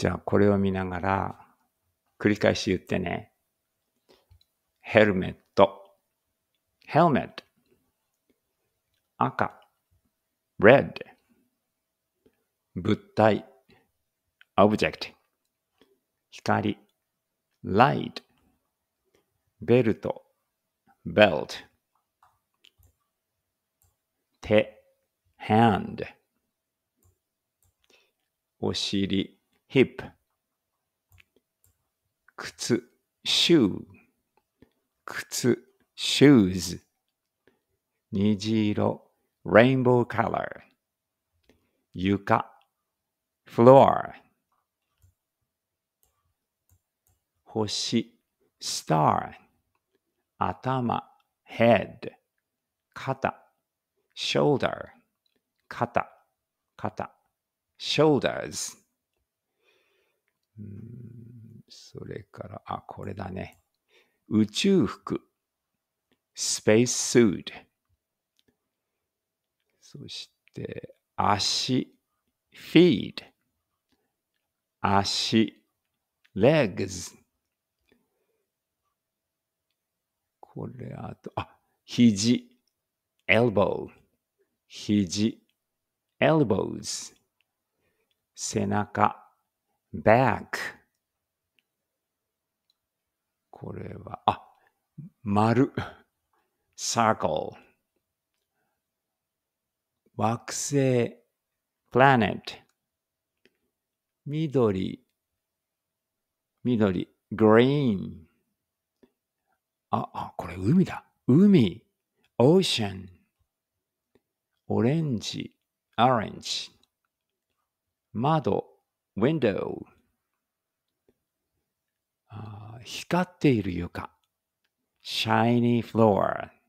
じゃあこれを見ながら繰り返し言ってね。ヘルメット。ヘルメット。赤。red. 物体。オブジェクト。光。light. ベルト。belt. 手。hand. お尻。hip 靴 shoe 靴 shoes 虹色 rainbow color 床 floor 星 star 頭 head 肩 shoulder 肩肩 shoulders うん、それから、あ、これだね。宇宙服。スペーススード。そして、足。フィード。足。legs。これ、あと、あ、肘。elbow。肘。elbows。背中。back これは、あ、丸 circle 惑星 planet 緑緑 green あ、あ、これ海だ。海 ocean オレンジ orange 窓 window ah, 光っている床 shiny floor